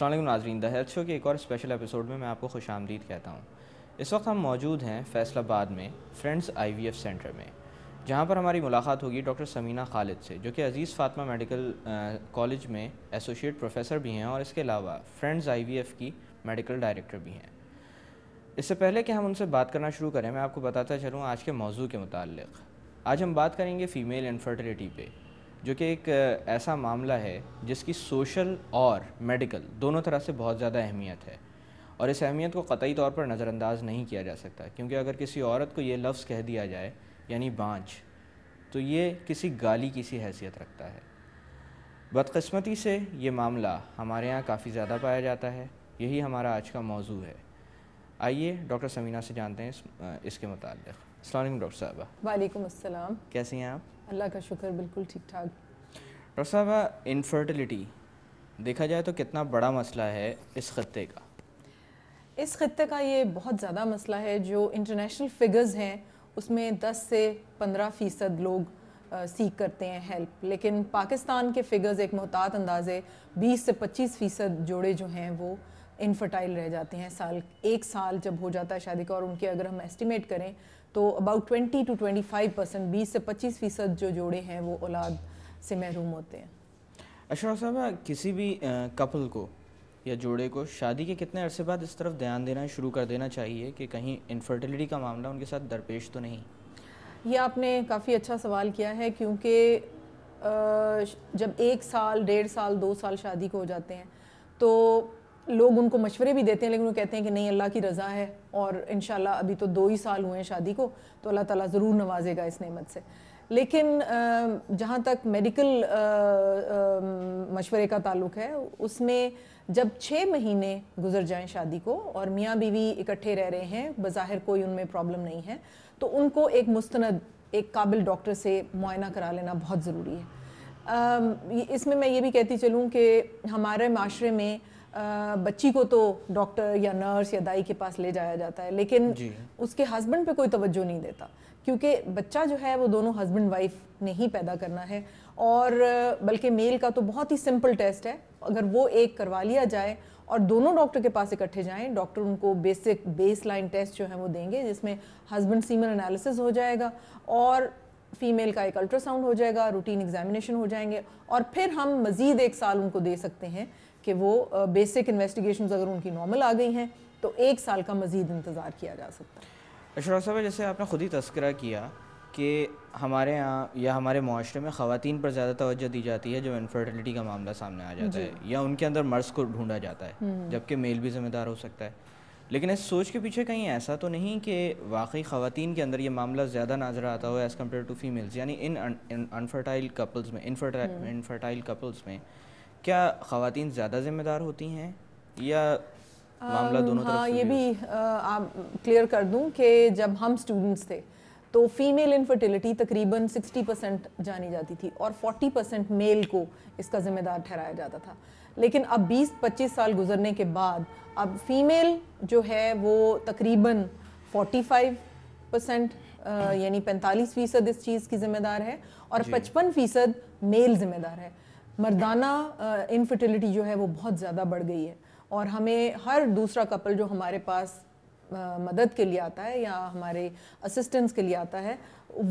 असल नाजरीन the show के एक और स्पेशल एपिसोड में मैं आपको खुश आमदीद कहता हूँ इस वक्त हम मौजूद हैं फैसलाबाद में फ्रेंड्स आईवीएफ सेंटर में जहाँ पर हमारी मुलाकात होगी डॉक्टर समीना खालिद से जो कि अज़ीज़ फातमा मेडिकल कॉलेज में एसोसिएट प्रोफेसर भी हैं और इसके अलावा फ्रेंड्स एफ की मेडिकल डायरेक्टर भी हैं इससे पहले कि हम उनसे बात करना शुरू करें मैं आपको बताता चलूँ आज के मौजू के मुतल आज हम बात करेंगे फ़ीमेल इनफर्टिलिटी पे जो कि एक ऐसा मामला है जिसकी सोशल और मेडिकल दोनों तरह से बहुत ज़्यादा अहमियत है और इस अहमियत को कतई तौर पर नज़रअंदाज नहीं किया जा सकता क्योंकि अगर किसी औरत को ये लफ्ज़ कह दिया जाए यानी बाँच तो ये किसी गाली की सी हैसियत रखता है बदकस्मती से ये मामला हमारे यहाँ काफ़ी ज़्यादा पाया जाता है यही हमारा आज का मौजू है आइए डॉक्टर समीना से जानते हैं इस, इसके मुताबिक डॉक्टर साहबा वालेकुम असलम कैसे हैं आप अल्लाह का शुक्र बिल्कुल ठीक ठाक डॉक्टर साहब इनफर्टिलिटी देखा जाए तो कितना बड़ा मसला है इस ख़त्े का इस ख़त्े का ये बहुत ज़्यादा मसला है जो इंटरनेशनल फिगर्स हैं उसमें 10 से 15 फ़ीसद लोग सीख करते हैं हेल्प लेकिन पाकिस्तान के फिगर्स एक मोहतात अंदाज़े 20 से 25 फ़ीसद जोड़े जो हैं वो इनफर्टाइल रह जाते हैं साल एक साल जब हो जाता है शादी का और उनके अगर हम एस्टिमेट करें तो अबाउट 20 टू 25 परसेंट बीस से पच्चीस फ़ीसद जो जोड़े हैं वो औलाद से महरूम होते हैं अशरा साहब किसी भी कपल को या जोड़े को शादी के कितने अरसे बाद इस तरफ ध्यान देना शुरू कर देना चाहिए कि कहीं इनफर्टिलिटी का मामला उनके साथ दरपेश तो नहीं ये आपने काफ़ी अच्छा सवाल किया है क्योंकि जब एक साल डेढ़ साल दो साल शादी को हो जाते हैं तो लोग उनको मशवरे भी देते हैं लेकिन वो कहते हैं कि नहीं अल्लाह की रज़ा है और इन अभी तो दो ही साल हुए हैं शादी को तो अल्लाह ताला ज़रूर नवाजेगा इस नेमत से लेकिन जहाँ तक मेडिकल मशवरे का ताल्लुक है उसमें जब छः महीने गुजर जाएं शादी को और मियाँ बीवी इकट्ठे रह रहे हैं बज़ाहिर कोई उनमें प्रॉब्लम नहीं है तो उनको एक मुस्तंद एक काबिल डॉक्टर से मुआयना करा लेना बहुत ज़रूरी है इसमें मैं ये भी कहती चलूँ कि हमारे माशरे में बच्ची को तो डॉक्टर या नर्स या दाई के पास ले जाया जाता है लेकिन उसके हस्बैंड पे कोई तवज्जो नहीं देता क्योंकि बच्चा जो है वो दोनों हस्बैंड वाइफ ने ही पैदा करना है और बल्कि मेल का तो बहुत ही सिंपल टेस्ट है अगर वो एक करवा लिया जाए और दोनों डॉक्टर के पास इकट्ठे जाएं डॉक्टर उनको बेसिक बेस लाइन टेस्ट जो है वो देंगे जिसमें हस्बैंड सीमन एनालिसिस हो जाएगा और फीमेल का एक अल्ट्रासाउंड हो जाएगा रूटीन एग्जामिनेशन हो जाएंगे और फिर हम मज़ीद एक साल उनको दे सकते हैं कि वो बेसिक इन्वेस्टिगेशन अगर उनकी नॉर्मल आ गई हैं तो एक साल का मजीद इंतज़ार किया जा सकता है अशरा साहब जैसे आपने ख़ुद ही तस्करा किया कि हमारे यहाँ या हमारे माशरे में ख़वान पर ज़्यादा तोज्जो दी जाती है जब इनफर्टिलिटी का मामला सामने आ जाता है या उनके अंदर मर्ज़ को ढूंढा जाता है हम्म। जबकि मेल भी ज़िम्मेदार हो सकता है लेकिन इस सोच के पीछे कहीं ऐसा तो नहीं कि वाकई ख़वान के अंदर ये मामला ज़्यादा नजर आता हो एज़ कम्पेयर टू फीमेल्स यानी इन अनफर्टाइल कपल्स में इनफर्टाइल हम्म। कपल्स में क्या खातन ज़्यादा जिम्मेदार होती हैं या मामला दोनों हाँ ये भी आप क्लियर कर दूं कि जब हम स्टूडेंट्स थे तो फीमेल इनफर्टिलिटी तकरीबन 60 परसेंट जानी जाती थी और 40 परसेंट मेल को इसका ज़िम्मेदार ठहराया जाता था लेकिन अब 20-25 साल गुजरने के बाद अब फीमेल जो है वो तकरीबन 45 परसेंट यानी 45 फ़ीसद इस चीज़ की ज़िम्मेदार है और 55 फ़ीसद मेल ज़िम्मेदार है मर्दाना इनफर्टिलिटी जो है वो बहुत ज़्यादा बढ़ गई है और हमें हर दूसरा कपल जो हमारे पास आ, मदद के लिए आता है या हमारे असिस्टेंस के लिए आता है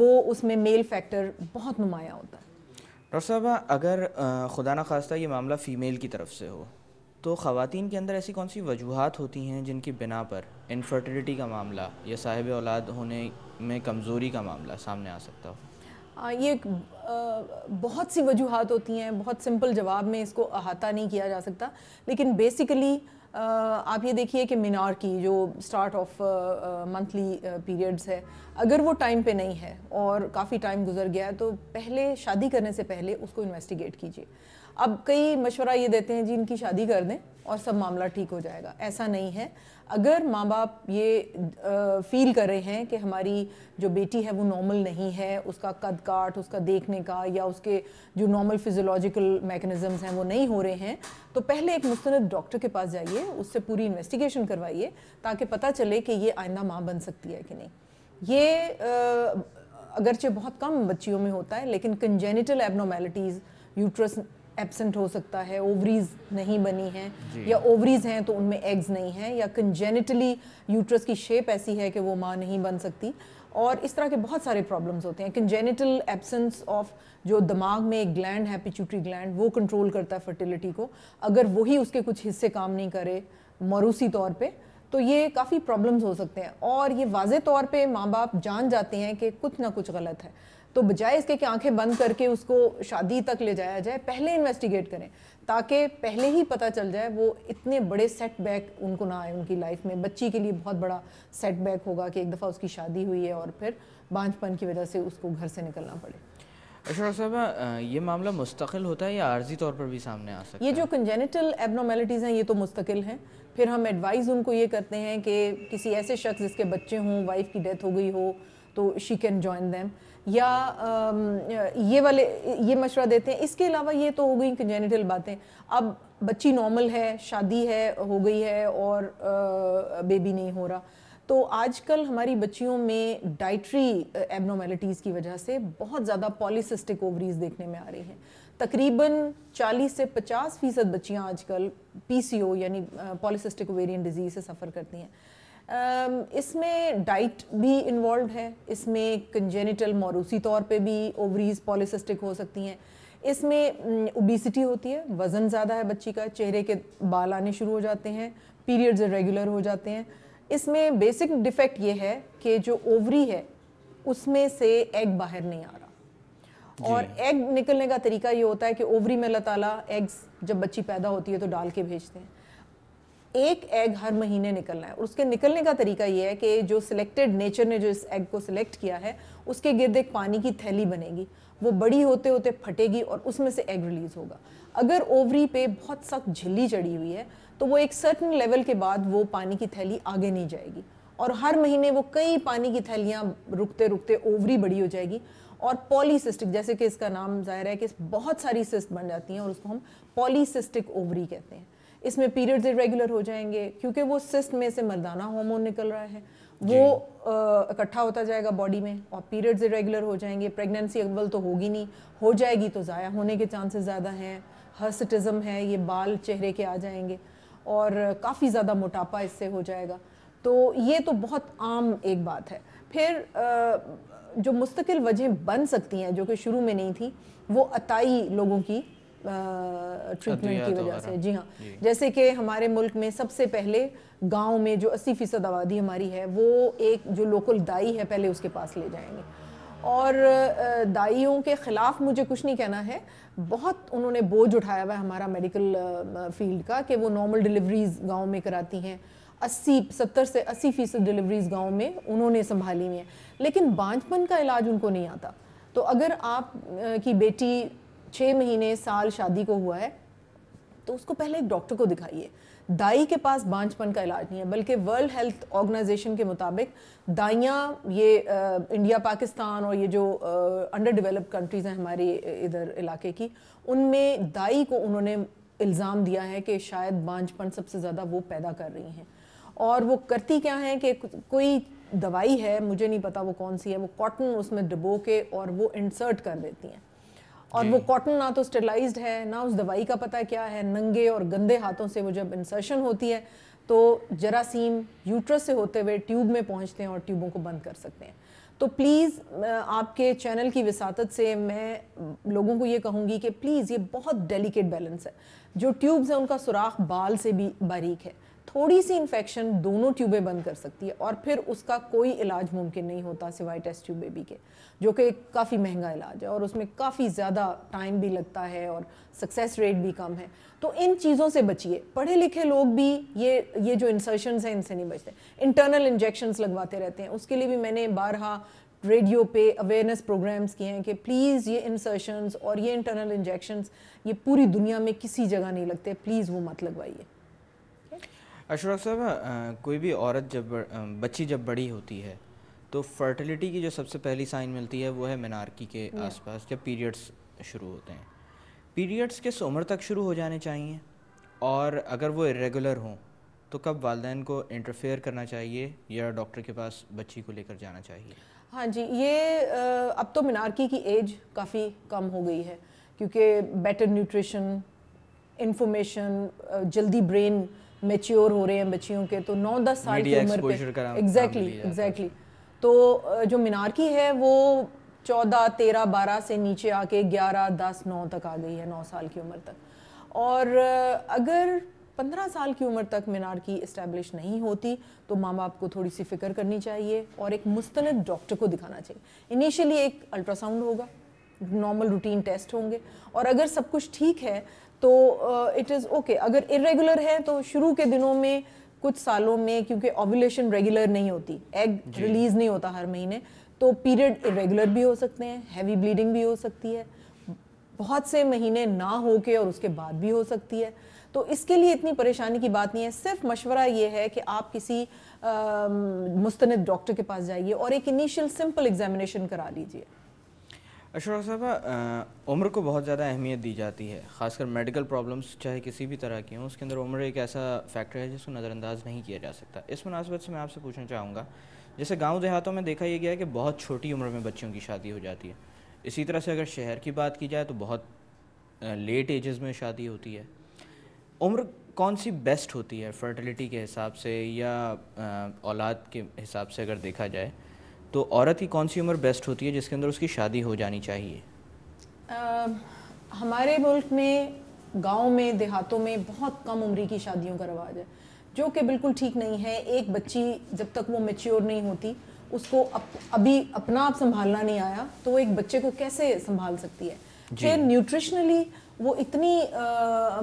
वो उसमें मेल फैक्टर बहुत नुमाया होता है डॉक्टर साहब अगर खुदा ना खास्ता ये मामला फ़ीमेल की तरफ से हो तो ख़वान के अंदर ऐसी कौन सी वजूहत होती हैं जिनकी बिना पर इनफर्टिलिटी का मामला या साहिब औलाद होने में कमज़ोरी का मामला सामने आ सकता हो ये एक बहुत सी वजूहत होती हैं बहुत सिंपल जवाब में इसको अहाता नहीं किया जा सकता लेकिन बेसिकली आप ये देखिए कि मीनार की जो स्टार्ट ऑफ मंथली पीरियड्स है अगर वो टाइम पे नहीं है और काफ़ी टाइम गुजर गया है तो पहले शादी करने से पहले उसको इन्वेस्टिगेट कीजिए अब कई मशवरा ये देते हैं जी इनकी शादी कर दें और सब मामला ठीक हो जाएगा ऐसा नहीं है अगर माँ बाप ये आ, फील कर रहे हैं कि हमारी जो बेटी है वो नॉर्मल नहीं है उसका कद काट उसका देखने का या उसके जो नॉर्मल फिजियोलॉजिकल मैकेनिज़म्स हैं वो नहीं हो रहे हैं तो पहले एक मुस्तंद डॉक्टर के पास जाइए उससे पूरी इन्वेस्टिगेशन करवाइए ताकि पता चले कि ये आइंदा माँ बन सकती है कि नहीं ये अगरचे बहुत कम बच्चियों में होता है लेकिन कंजेनिटल एबनॉर्मेलिटीज़ यूट्रस एबसेंट हो सकता है ओवरीज नहीं बनी हैं या ओवरीज हैं तो उनमें एग्स नहीं हैं या कंजेनिटली यूट्रस की शेप ऐसी है कि वो माँ नहीं बन सकती और इस तरह के बहुत सारे प्रॉब्लम्स होते हैं कंजेनिटल एब्सेंस ऑफ जो दिमाग में एक ग्लैंड है पिच्यूटरी ग्लैंड वो कंट्रोल करता है फर्टिलिटी को अगर वही उसके कुछ हिस्से काम नहीं करे मरूसी तौर पर तो ये काफ़ी प्रॉब्लम्स हो सकते हैं और ये वाज तौर पे माँ बाप जान जाते हैं कि कुछ ना कुछ गलत है तो बजाय इसके कि आंखें बंद करके उसको शादी तक ले जाया जाए पहले इन्वेस्टिगेट करें ताकि पहले ही पता चल जाए वो इतने बड़े सेटबैक उनको ना आए उनकी लाइफ में बच्ची के लिए बहुत बड़ा सेटबैक होगा कि एक दफ़ा उसकी शादी हुई है और फिर बांझपन की वजह से उसको घर से निकलना पड़े अशर ये मामला मुस्तकिल होता है या आर्जी तौर पर भी सामने आ सकता है ये जो कंजेनिटल एबनॉर्मेलिटीज़ हैं ये तो मुस्तकिल हैं फिर हम एडवाइज़ उनको ये करते हैं कि किसी ऐसे शख्स जिसके बच्चे हों वाइफ की डेथ हो गई हो तो शी कैन जॉइन देम या ये वाले ये मशवरा देते हैं इसके अलावा ये तो हो गई कंजेनिटल बातें अब बच्ची नॉर्मल है शादी है हो गई है और बेबी नहीं हो रहा तो आजकल हमारी बच्चियों में डाइट्री एबनॉर्मेलिटीज़ की वजह से बहुत ज़्यादा पॉलीसिस्टिक ओवरीज देखने में आ रही हैं तकरीबन 40 से 50 फ़ीसद बच्चियाँ आजकल पीसीओ यानी पॉलीसिस्टिक ओवेरियन डिजीज़ से सफ़र करती हैं इसमें डाइट भी इन्वॉल्व है इसमें कंजेनिटल मौरूसी तौर पे भी ओवरीज पॉलिसिस्टिक हो सकती हैं इसमें ओबिसिटी होती है वज़न ज़्यादा है बच्ची का चेहरे के बाल आने शुरू हो जाते हैं पीरियड्स रेगुलर हो जाते हैं इसमें बेसिक डिफेक्ट ये है कि जो ओवरी है उसमें से एग बाहर नहीं आ रहा और एग निकलने का तरीका ये होता है कि ओवरी में अल्लाह ताला एग्स जब बच्ची पैदा होती है तो डाल के भेजते हैं एक एग हर महीने निकलना है और उसके निकलने का तरीका ये है कि जो सिलेक्टेड नेचर ने जो इस एग को सिलेक्ट किया है उसके गिर्द एक पानी की थैली बनेगी वो बड़ी होते होते फटेगी और उसमें से एग रिलीज़ होगा अगर ओवरी पे बहुत सख्त झिल्ली चढ़ी हुई है तो वो एक सर्टन लेवल के बाद वो पानी की थैली आगे नहीं जाएगी और हर महीने वो कई पानी की थैलियाँ रुकते रुकते ओवरी बड़ी हो जाएगी और पॉलीसिस्टिक जैसे कि इसका नाम जाहिर है कि बहुत सारी सिस्ट बन जाती हैं और उसको हम पॉलीसिस्टिक ओवरी कहते हैं इसमें पीरियड्स इरेगुलर हो जाएंगे क्योंकि वो सिस्ट में से मर्दाना हार्मोन निकल रहा है वो इकट्ठा होता जाएगा बॉडी में और पीरियड्स इरेगुलर हो जाएंगे प्रेगनेंसी अव्वल तो होगी नहीं हो जाएगी तो ज़ाया होने के चांसेस ज़्यादा हैं हर्सटिजम है ये बाल चेहरे के आ जाएंगे और काफ़ी ज़्यादा मोटापा इससे हो जाएगा तो ये तो बहुत आम एक बात है फिर जो मुस्तकिल वजह बन सकती हैं जो कि शुरू में नहीं थी वो अताई लोगों की ट्रीटमेंट की वजह से जी हाँ जैसे कि हमारे मुल्क में सबसे पहले गांव में जो अस्सी फ़ीसद आबादी हमारी है वो एक जो लोकल दाई है पहले उसके पास ले जाएंगे और दाइयों के ख़िलाफ़ मुझे कुछ नहीं कहना है बहुत उन्होंने बोझ उठाया हुआ है हमारा मेडिकल फील्ड का कि वो नॉर्मल डिलीवरीज़ गांव में कराती हैं अस्सी सत्तर से अस्सी फ़ीसद डिलीवरीज़ गाँव में उन्होंने संभाली हुई हैं लेकिन बांझपन का इलाज उनको नहीं आता तो अगर आप की बेटी छः महीने साल शादी को हुआ है तो उसको पहले एक डॉक्टर को दिखाइए दाई के पास बांझपन का इलाज नहीं है बल्कि वर्ल्ड हेल्थ ऑर्गेनाइजेशन के मुताबिक दाइयाँ ये आ, इंडिया पाकिस्तान और ये जो अंडर डेवलप्ड कंट्रीज़ हैं हमारे इधर इलाके की उनमें दाई को उन्होंने इल्ज़ाम दिया है कि शायद बांझपन सबसे ज़्यादा वो पैदा कर रही हैं और वो करती क्या हैं कि कोई दवाई है मुझे नहीं पता वो कौन सी है वो कॉटन उसमें डुबो के और वो इंसर्ट कर देती हैं और वो कॉटन ना तो स्टेलाइज्ड है ना उस दवाई का पता क्या है नंगे और गंदे हाथों से वो जब इंसर्शन होती है तो जरासीम यूट्रस से होते हुए ट्यूब में पहुंचते हैं और ट्यूबों को बंद कर सकते हैं तो प्लीज़ आपके चैनल की विसात से मैं लोगों को ये कहूँगी कि प्लीज़ ये बहुत डेलिकेट बैलेंस है जो ट्यूब्स हैं उनका सुराख बाल से भी बारीक है थोड़ी सी इन्फेक्शन दोनों ट्यूबें बंद कर सकती है और फिर उसका कोई इलाज मुमकिन नहीं होता सिवाय टेस्ट ट्यूब बेबी के जो कि एक काफ़ी महंगा इलाज है और उसमें काफ़ी ज़्यादा टाइम भी लगता है और सक्सेस रेट भी कम है तो इन चीज़ों से बचिए पढ़े लिखे लोग भी ये ये जो इंसर्शन हैं इनसे नहीं बचते इंटरनल इंजेक्शन्स लगवाते रहते हैं उसके लिए भी मैंने बारहा रेडियो पे अवेयरनेस प्रोग्राम्स किए हैं कि प्लीज़ ये इंसर्शन और ये इंटरनल इंजेक्शन ये पूरी दुनिया में किसी जगह नहीं लगते प्लीज़ वो मत लगवाइए अशरफ साहब कोई भी औरत जब बच्ची जब बड़ी होती है तो फर्टिलिटी की जो सबसे पहली साइन मिलती है वो है मेनार्की के आसपास जब पीरियड्स शुरू होते हैं पीरियड्स किस उम्र तक शुरू हो जाने चाहिए और अगर वो इरेगुलर हों तो कब वालदेन को इंटरफेयर करना चाहिए या डॉक्टर के पास बच्ची को लेकर जाना चाहिए हाँ जी ये अब तो मीनारकी की एज काफ़ी कम हो गई है क्योंकि बेटर न्यूट्रिशन इंफॉर्मेशन जल्दी ब्रेन मेच्योर हो रहे हैं बच्चियों के तो नौ दस साल की उम्र पे एग्जैक्टली एग्जैक्टली तो जो मीनार की है वो चौदह तेरह बारह से नीचे आके ग्यारह दस नौ तक आ गई है नौ साल की उम्र तक और अगर पंद्रह साल की उम्र तक मीनार की इस्टेब्लिश नहीं होती तो माँ बाप को थोड़ी सी फिक्र करनी चाहिए और एक मुस्तनद डॉक्टर को दिखाना चाहिए इनिशियली एक अल्ट्रासाउंड होगा नॉर्मल रूटीन टेस्ट होंगे और अगर सब कुछ ठीक है तो इट इज़ ओके अगर इरेगुलर है तो शुरू के दिनों में कुछ सालों में क्योंकि ओबुलेशन रेगुलर नहीं होती एग रिलीज नहीं होता हर महीने तो पीरियड इरेगुलर भी हो सकते हैं हैवी ब्लीडिंग भी हो सकती है बहुत से महीने ना हो के और उसके बाद भी हो सकती है तो इसके लिए इतनी परेशानी की बात नहीं है सिर्फ मशवरा ये है कि आप किसी मुस्तनद डॉक्टर के पास जाइए और एक इनिशियल सिंपल एग्जामिनेशन करा लीजिए अशोक साहबा उम्र को बहुत ज़्यादा अहमियत दी जाती है ख़ासकर मेडिकल प्रॉब्लम्स चाहे किसी भी तरह की हों उसके अंदर उम्र एक ऐसा फैक्टर है जिसको नज़रअंदाज नहीं किया जा सकता इस मुनासबत से मैं आपसे पूछना चाहूँगा जैसे गाँव देहातों में देखा यह गया है कि बहुत छोटी उम्र में बच्चों की शादी हो जाती है इसी तरह से अगर शहर की बात की जाए तो बहुत लेट एजेस में शादी होती है उम्र कौन सी बेस्ट होती है फर्टिलिटी के हिसाब से या औलाद के हिसाब से अगर देखा जाए तो औरत की कौन सी उम्र बेस्ट होती है जिसके अंदर उसकी शादी हो जानी चाहिए आ, हमारे मुल्क में गाँव में देहातों में बहुत कम उम्र की शादियों का रवाज है जो कि बिल्कुल ठीक नहीं है एक बच्ची जब तक वो मेच्योर नहीं होती उसको अप, अभी अपना आप संभालना नहीं आया तो वो एक बच्चे को कैसे संभाल सकती है फिर न्यूट्रिशनली वो इतनी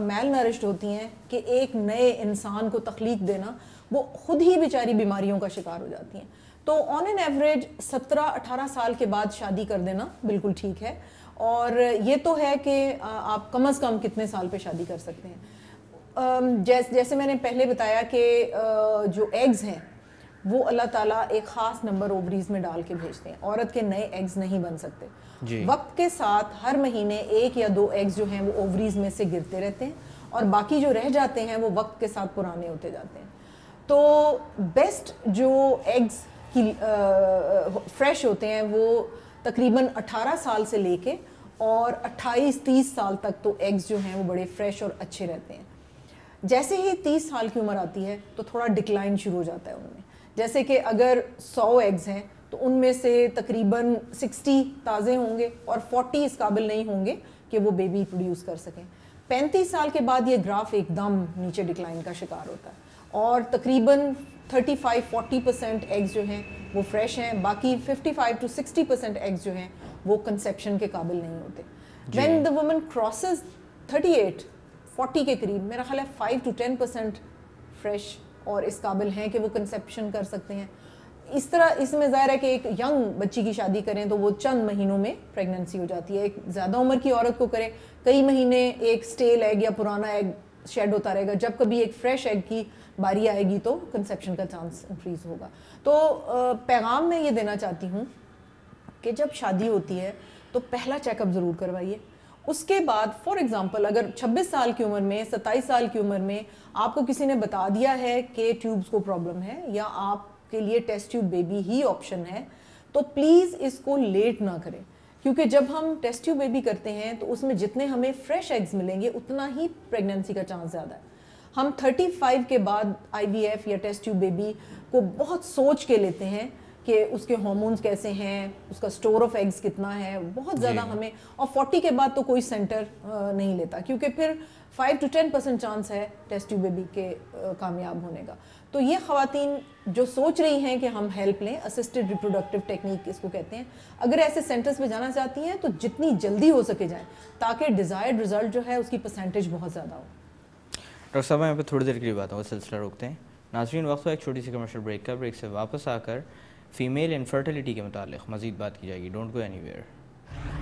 मेल नरिश्ड होती हैं कि एक नए इंसान को तख्लीक देना वो खुद ही बेचारी बीमारियों का शिकार हो जाती हैं तो ऑन एन एवरेज 17-18 साल के बाद शादी कर देना बिल्कुल ठीक है और ये तो है कि आप कम अज़ कम कितने साल पे शादी कर सकते हैं जैसे जैसे मैंने पहले बताया कि जो एग्स हैं वो अल्लाह ताला एक ख़ास नंबर ओवरीज में डाल के भेजते हैं औरत के नए एग्स नहीं बन सकते वक्त के साथ हर महीने एक या दो एग्स जो हैं वो ओवरीज में से गिरते रहते हैं और बाकी जो रह जाते हैं वो वक्त के साथ पुराने होते जाते हैं तो बेस्ट जो एग्स की फ्रेश होते हैं वो तकरीबन 18 साल से लेके और 28-30 साल तक तो एग्स जो हैं वो बड़े फ्रेश और अच्छे रहते हैं जैसे ही 30 साल की उम्र आती है तो थोड़ा डिक्लाइन शुरू हो जाता है उनमें जैसे कि अगर 100 एग्स हैं तो उनमें से तकरीबन 60 ताज़े होंगे और 40 इस काबिल नहीं होंगे कि वो बेबी प्रोड्यूस कर सकें पैंतीस साल के बाद ये ग्राफ एकदम नीचे डिक्लाइन का शिकार होता है और तकरीबन 35 40 परसेंट एग्स जो हैं वो फ्रेश हैं बाकी 55 टू 60 परसेंट एग्स जो हैं वो कंसेप्शन के काबिल नहीं होते वैन द वुमन क्रॉसेज 38 40 के करीब मेरा ख्याल है 5 टू 10 परसेंट फ्रेश और इस काबिल हैं कि वो कंसेप्शन कर सकते हैं इस तरह इसमें ज़ाहिर है कि एक यंग बच्ची की शादी करें तो वो चंद महीनों में प्रेगनेंसी हो जाती है एक ज़्यादा उम्र की औरत को करें कई महीने एक स्टेल एग या पुराना एग शेड होता रहेगा जब कभी एक फ्रेश एग की बारी आएगी तो कंसेप्शन का चांस इंक्रीज़ होगा तो पैगाम मैं ये देना चाहती हूँ कि जब शादी होती है तो पहला चेकअप ज़रूर करवाइए उसके बाद फॉर एग्ज़ाम्पल अगर 26 साल की उम्र में 27 साल की उम्र में आपको किसी ने बता दिया है कि ट्यूब्स को प्रॉब्लम है या आपके लिए टेस्ट ट्यूब बेबी ही ऑप्शन है तो प्लीज़ इसको लेट ना करें क्योंकि जब हम टेस्ट ट्यूब बेबी करते हैं तो उसमें जितने हमें फ्रेश एग्स मिलेंगे उतना ही प्रेगनेंसी का चांस ज़्यादा है हम 35 के बाद आईवीएफ या टेस्ट ट्यूब बेबी को बहुत सोच के लेते हैं कि उसके हॉर्मोन्स कैसे हैं उसका स्टोर ऑफ एग्स कितना है बहुत ज़्यादा हमें और 40 के बाद तो कोई सेंटर नहीं लेता क्योंकि फिर 5 टू 10 परसेंट चांस है टेस्ट ट्यूब बेबी के कामयाब होने का तो ये खातन जो सोच रही हैं कि हम हेल्प लें असिस्टेड रिप्रोडक्टिव टेक्निक इसको कहते हैं अगर ऐसे सेंटर्स पे जाना चाहती हैं तो जितनी जल्दी हो सके जाए ताकि डिज़ायर्ड रिजल्ट जो है उसकी परसेंटेज बहुत ज़्यादा हो डॉक्टर साहब यहाँ पर थोड़ी देर के लिए बात हूँ सिलसिला रोकते हैं नाजरीन वक्त एक छोटी सी कमर्शल ब्रेक का ब्रेक से वापस आकर फीमेल इनफर्टिलिटी के मुतालिक मजीद बात की जाएगी डोंट गो एनी